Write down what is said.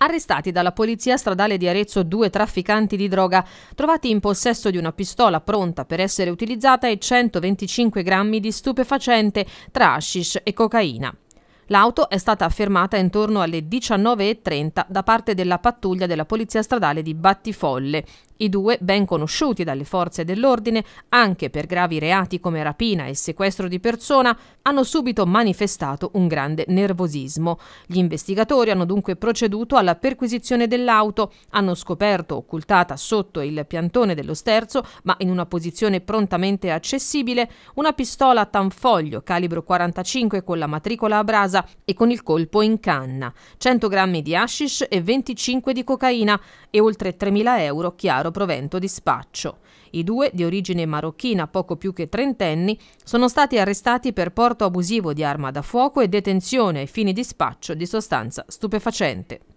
Arrestati dalla polizia stradale di Arezzo due trafficanti di droga, trovati in possesso di una pistola pronta per essere utilizzata e 125 grammi di stupefacente tra hashish e cocaina. L'auto è stata fermata intorno alle 19.30 da parte della pattuglia della polizia stradale di Battifolle, i due, ben conosciuti dalle forze dell'ordine anche per gravi reati come rapina e sequestro di persona, hanno subito manifestato un grande nervosismo. Gli investigatori hanno dunque proceduto alla perquisizione dell'auto, hanno scoperto occultata sotto il piantone dello sterzo, ma in una posizione prontamente accessibile, una pistola a tanfoglio calibro 45 con la matricola a brasa e con il colpo in canna, 100 grammi di hashish e 25 di cocaina e oltre 3.000 euro chiaro chiaro provento di spaccio. I due, di origine marocchina, poco più che trentenni, sono stati arrestati per porto abusivo di arma da fuoco e detenzione ai fini di spaccio di sostanza stupefacente.